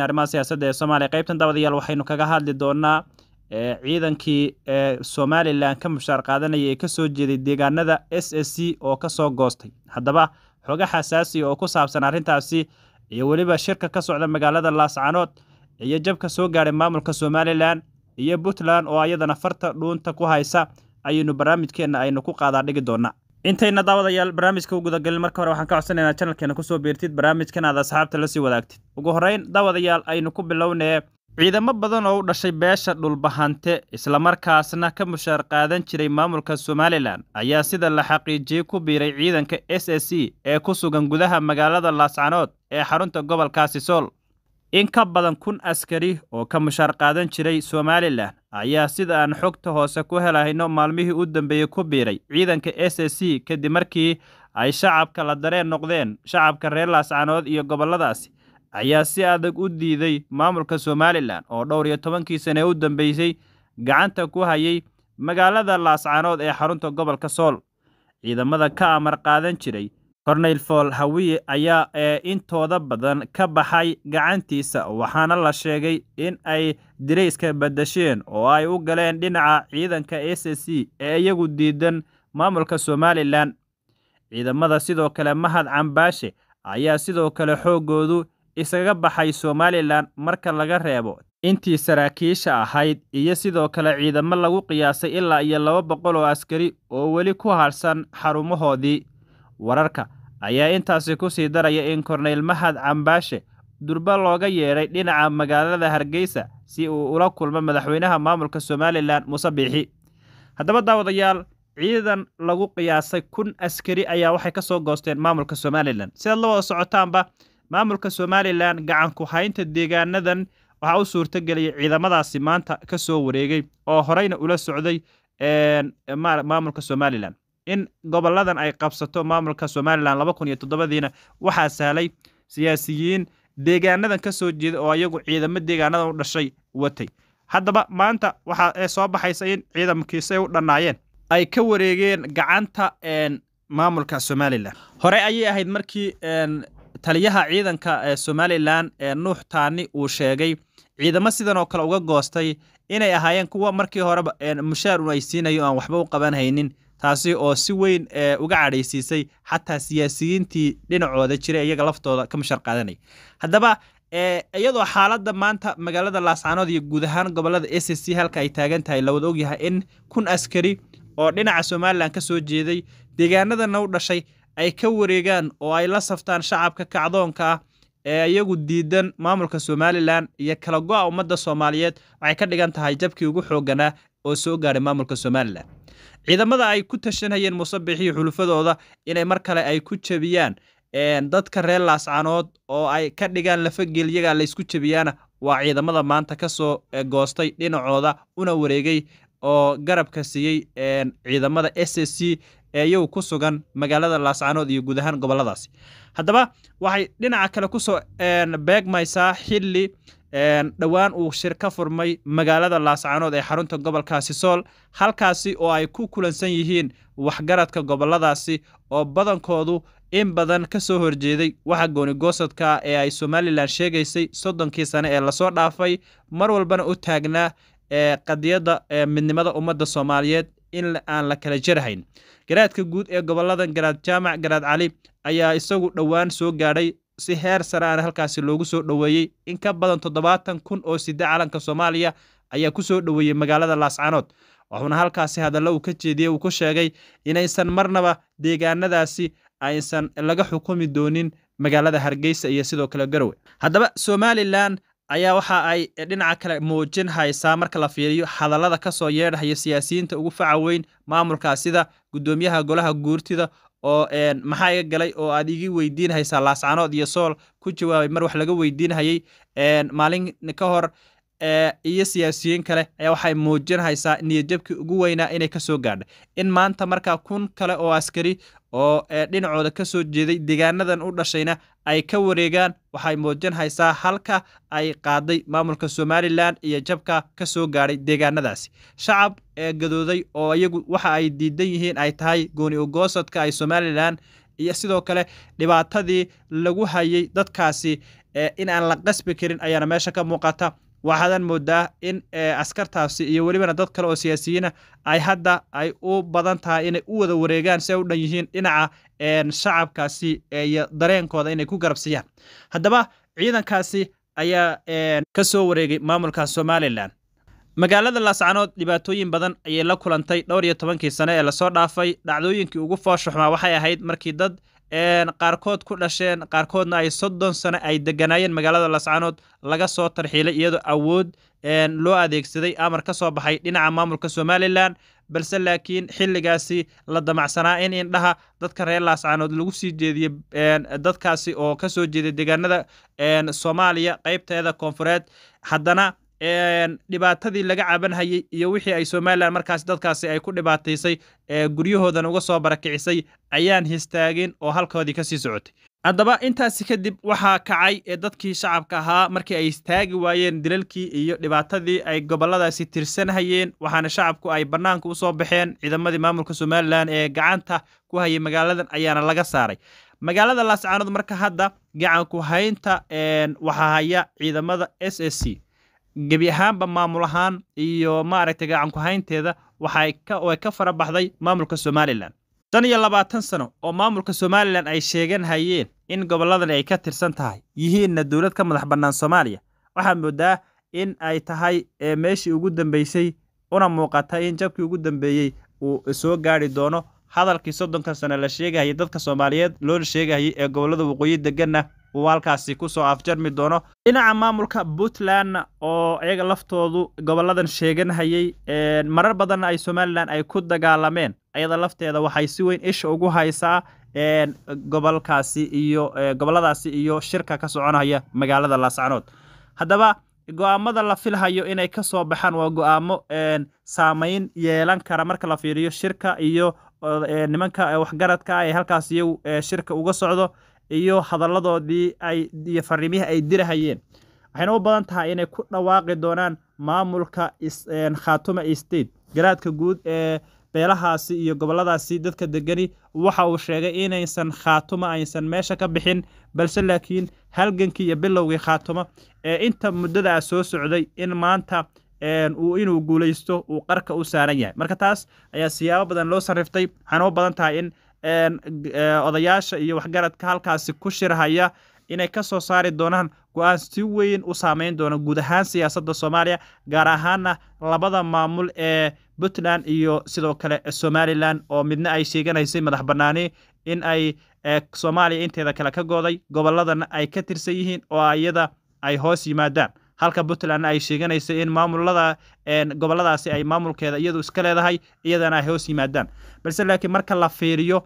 arrimaha siyaasadda ee soomaaliya qaybtan dabadayaal waxaynu kaga hadli doonaa ciidankii somalilan ka mushaar qaadanaya ee kasoo jeeday deegaanada s s c oo kasoo goostay haddaba xoga xasaasiya oo ku saabsan arrintaasi iyo weliba shirka ka socda magaalada laascanood iyo jabka soo gaadhay maamulka somalilan iyo puntland oo ayadana farta dhuunta ku haysa ayaynu barnaamijkeenna aynu ku qaadaa dhigi doonaa intayna daawadayaal barnaamijka u gudagalin marka hore waxaan ka codsanay inaad channelkeena kusoo biirtid barnaamijkan aad asxaabta la sii wadaagtid ugu horrayn daawadayaal aynu ku bilownee ciidamo badan oo u dhashay beesha dhulbahante islamarkaasna ka mushaar qaadan jiray maamulka somalilan ayaa sida la xaqiijiyey ku biiray ciidanka s s c ee ku sugan gudaha magaalada laascanood ee xarunta gobolkaasi sool in ka badan kun askari oo ka mushaar qaadan jiray somalilan ayaa sida aan xogta hoose ku helahayno maalmihii u dambeeyey ku biiray ciidanka s a c kadib markii ay shacabka la dareen noqdeen shacabka reer laascanood iyo gobolladaasi ayaa si adag u diiday maamulka somalilan oo dhowr iyo tobankii sane u dambeysay gacanta ku hayay magaalada laascanood ee xarunta gobolka sool ciidamada ka amar qaadan jiray Cornel Folha-Wiye ayaa ee eh, intooda badan ka baxay gacantiisa waxaana la sheegay in ay dirayska bedesheen oo ay u galeen dhinaca ciidanka c ee iyagu diidan maamulka Somalilan. Ciidamada sidoo kale Mahad cambaashe ayaa sidoo kale xooggoodu isaga baxay Somalilan marka laga reebo intii saraakiisha ahayd iyo sidoo kale ciidamo lagu qiyaasay ilaa iyo laba boqol oo askari oo weli ku harsan xarumahoodii wararka ayaa intaasi ku sii daraya in korneyl mahad cambaashe durba looga yeedhay dhinaca magaalada hargeysa si uu ula kulmo madaxweynaha maamulka somalilan muuse biixi haddaba daawadayaal ciidan lagu qiyaasay kun askari ayaa waxay ka soo goosteen maamulka somalilan sidaad la wada socotaanba maamulka somalilan gacanku haynta deegaanadan waxaa u suurtogeliyay ciidamadaasi maanta ka soo wareegay oo horeyna ula socday maamulka somalilan in goboladan ay qabsato maamulka somalilan laba kun iyo toddobadiina waxaa sahlay siyaasiyiin deegaanadan ka soo jeeda oo ayagu ciidamo deegaanadan u dhashay watay haddaba maanta waxaa ee soo baxaysa in ciidamkiisay u dhannaayeen ay ka wareegeen gacanta maamulka somalilan hore ayay ahayd markii taliyaha ciidanka ee somalilan ee nuux taani uu sheegay ciidamo sidan oo kale uga goostay inay ahaayeen kuwa markii horeba mushaar un ay siinayo aan waxba u qabanhaynin taasi oo si weyn eh, uga cadhaysiisay xataa siyaasiyiintii dhinacooda jira iyaga laftooda kama sharqaadanay haddaba eh, iyadoo xaalada maanta magaalada laascaanood iyo guud ahaan gobolada a c c halka ay taagan tahay lawada ogyahay in kun askari oo dhinaca somalilan ka soo jeeday deegaanadana u dhashay ay ka wareegaan oo ay la saftaan shacabka kacdoonka ah ee iyagu diidan maamulka somaalilan iyo kala go ummadda soomaaliyeed waxay ka dhigan tahay jabkii ugu xooganaa oo soo gaaray maamulka somalilan ciidamada ay ku tashanayeen musabixiyo xulufadooda inay mar kale ay ku jebiyaan dadka reer laascanood oo ay ka dhigaan lafageel lafageelyaga laysku jebiyaana waa ciidamada maanta kasoo goostay dhinacooda una wareegay oo garabka siiyey ciidamada s s c eeyagu ku sugan magaalada laascanood iyo guud ahaan goboladaasi haddaba waxay dhinaca kale kusoo beegmaysaa xilli dhowaan uu shir ka furmay magaalada laascanood ee xarunta gobolkaasi sool halkaasi oo ay ku kulansan yihiin waxgaradka gobolladaasi oo badankoodu in badan ka soo horjeeday waxa goonigosadka ee ay somalilan sheegaysay soddonkii sane ee lasoo dhaafay mar walbana u taagnaa ee qadiyadda midnimada ummadda soomaaliyeed in aan la kala jarhayn garaadka guud ee gobolladan garaad jaamac garaad cali ayaa isagu dhowaan soo gaadhay si heer saraana ah halkaasi loogu soo dhoweeyey in ka badan toddobaatan kun oo sida calanka soomaaliya ayaa ku soo dhoweeyey magaalada laascanood wuxuuna halkaasi hadallo uu ka jeediyey uu ku sheegay inaysan marnaba deegaanadaasi aysan laga xukumi doonin magaalada hargeysa iyo sidoo kale garowe haddaba somalilan ayaa waxa ay dhinaca kale muujin haysaa marka la fiiriyo hadallada ka soo yeedhahaya siyaasiyiinta ugu faca weyn maamulka sida guddoomiyaha golaha guurtida oo maxaa iga galay oo aad igi weydiin haysaa laascanood iyo sool ku jawaabay mar wax laga weydiinhayay maalin ka hor iyo siyaasiyiin kale ayaa waxay muujinhaysaa niyadjabkii ugu weynaa inay kasoo gaadha in maanta markaa kun kale oo askari oo dhinacooda kasoo jeeday deegaanadan u dhashayna ay ka wareegaan waxay muujinhaysaa halka ay qaaday maamulka somalilan iyo jabka kasoo gaadhay deegaanadaasi shacab ee gadooday oo iyagu waxa ay diidan yihiin ay tahay gooni ugoosadka ay somalilan iyo sidoo kale dhibaatadii lagu hayay dadkaasi in aan la qasbi karin ayaana meesha ka muuqata waxaadan moodaa in eh, askartaasi iyo welibana dad kale oo siyaasiyiina ah ay hadda ay u badan tahay inay u wada wareegaan si ay u dhan yihiin dhinaca eh, shacabkaasi eh, iyo dareenkooda inay ku garabsiiyaan haddaba ciidankaasi ayaa ka soo wareegay maamulka somalilan magaalada laascanood dhibaatooyin badan ayay la kulantay dhowr iyo tobankii sane ee lasoo dhaafay dhacdooyinkii ugu foosha xumaa waxay ahayd markii dad qaarkood ku dhasheen qaarkoodna ay soddon sano ay deganaayeen magaalada lascanood laga soo tarxiilay iyadoo awood loo adeegsaday amar ka soo baxay dhinaca maamulka somalilan balse laakiin xilligaasi la damacsanaa in indhaha dadka reer laascanood lagu sii jeediyey dadkaasi oo kasoo jeeday deegaanada soomaaliya qeybteeda koonfureed haddana dhibaatadii laga cabanhayey iyo wixii ay somalilan markaas dadkaasi ay ku dhibaataysay ee guryahoodan uga soo barakicisay ayaan histaagin oo halkoodii kasii socotay haddaba intaasi kadib waxaa kacay ee dadkii shacabka ahaa markii ay istaagi waayeen dilalkii iyo dhibaatadii ay gobolladaasi tirsanhayeen waxaana shacabku ay bannaanka u soo baxeen ciidamadii maamulka somalilan ee gacanta ku hayay magaaladan ayaana laga saaray magaalada laascaanood marka hadda gacanku haynta waxaa haya ciidamada s s c gebi ahaanba maamul ahaan iyo maaragtay gacanku haynteeda waxay ka fara baxday maamulka somalilan shan iyo labaatan sano oo maamulka somalilan ay sheegan hayeen in goboladan ay ka tirsan tahay yihiinna dowlad ka madax bannaan soomaaliya waxaa moodaa in ay tahay ee meeshii ugu dambaysay una muuqata in jabkii ugu dambeeyey uu soo gaari doono hadalkii soddonka sano la sheegahayay dadka soomaaliyeed loona sheegahayay ee gobollada waqooyi deganna uu halkaasi kusoo afjarmi doono dhinaca maamulka puntland oo iyaga laftoodu goboladan sheeganhayay marar badanna ay somalilan ay ku dagaalameen ayada lafteeda waxay si weyn isha ugu haysaa gobolkaasi iyo e, goboladaasi iyo shirka ka soconaya magaalada laascanood haddaba go'aamada la filhayo inay ka soo baxaan waa go-aamo saamayn yeelan kara marka la fiiriyo shirka iyo e, nimanka e, waxgaradka ah ee halkaas iyagu shirka uga socdo iyo hadalladoodii ay iyo fariimihii ay dirahayeen waxayna u badan tahay inay ku dhawaaqi doonaan maamulka khatuma state garaadka guud ee beelahaasi iyo gobolladaasi dadka degani waxa uu sheegay inaysan khaatuma aysan meesha ka bixin balse laakiin halgankii iyo bilowgii khaatuma ee inta muddadaa soo socday in maanta inuu guulaysto uu qarka u saaran yahay marka taas ayaa siyaabo badan loo sariftay waxaana u badan tahay in odayaasha iyo waxgaradka halkaasi ku shirhaya inay ka soo saari doonaan go-aan si weyn u saameyn doona guud ahaan siyaasadda soomaaliya gaar ahaana labada maamul ee puntland iyo sidoo kale somalilan oo midna ay sheeganaysay madax bannaani in ay soomaaliya inteeda kale ka gooday gobolladana ay ka tirsan yihiin oo ayada ay hoos yimaadaan halka puntland ay sheeganaysay in maamulada goboladaasi ay maamulkeeda iyadu iska leedahay iyadana ay hoos yimaadaan balse laakiin marka la fiiriyo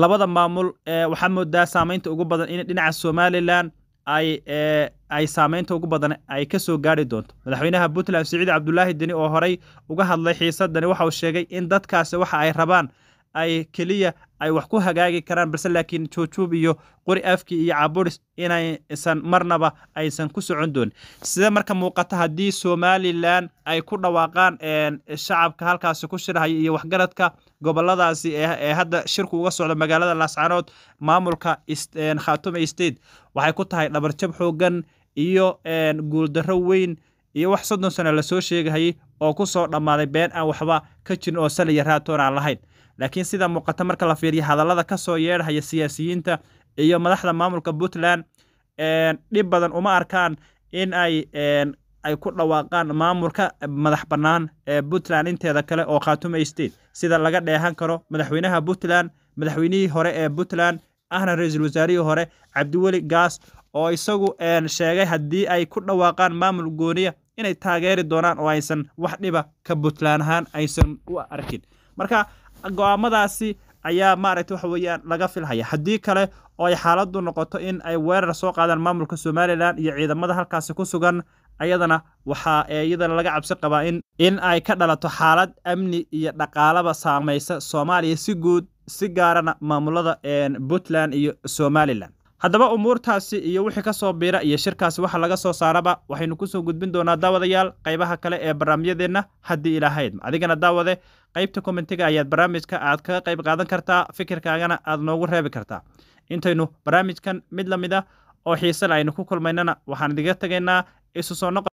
labada maamul e, waxaa moodaa saameynta ugu badan in dhinaca somalilan e, ay saameynta ugu badan ay kasoo gaari doonto madaxweynaha puntland siciid cabdulaahi deni oo horey uga hadlay xiisadani waxa uu sheegay in dadkaasi waxa ay rabaan ay keliya ay wax ku hagaagi karaan balse laakiin juujuub iyo qori afkii iyo caburis inaysan marnaba aysan ku socon doonin sida marka muuqata haddii somalilan ay ku dhawaaqaan shacabka halkaasi ku shirhaya iyo waxgaradka goboladaasi ee hadda shirku uga socda magaalada laascanood maamulka khaatume state waxay ku tahay dhabarjab xoogan iyo guuldarro weyn iyo wax soddon sano lasoo sheegahayay oo ku soo dhammaaday been aan waxba ka jirin oo saliya raatoon aan lahayn laakiin sida muuqata marka la fiiriyo hadallada kasoo yeedhaya siyaasiyiinta iyo madaxda maamulka puntland dhib badan uma arkaan in ay ay ku dhawaaqaan maamulka madax bannaan ee puntland inteeda kale oo khaatume state sida laga dheehan karo madaxweynaha puntland madaxweynihii hore ee puntland ahna ra-iisul wasaarihii hore cabdiweli gaas oo isagu sheegay haddii ay ku dhawaaqaan maamul gooniya inay taageeri doonaan oo aysan wax dhiba ka puntland ahaan aysan u arkin marka go'aamadaasi ayaa maaragta waxa weeyaan laga filhaya haddii kale oo ay xaaladdu noqoto in ay weerar soo qaadaan maamulka somalilan iyo ciidamada halkaasi ku sugan ayadana waxaa iyadana laga cabsi qabaa in ay ka dhalato xaalad amni iyo dhaqaalaba saamaysa soomaaliya si guud si gaarana maamulada puntland iyo somalilan haddaba umuurtaasi iyo wixii ka soo biira iyo shirkaasi waxa laga soo saaraba waxaynu ku soo gudbin doonaa daawadayaal qaybaha kale ee barnaamijyadeenna haddii ilaahayd adigana daawade qaybta komentiga ayaad barnaamijka aad kaga qayb qaadan kartaa fikirkaagana aad noogu reebi kartaa intaynu barnaamijkan mid la mid a ah oo xiisale aynu ku kulmaynana waxaan idiga tegaynaa isu soo noqo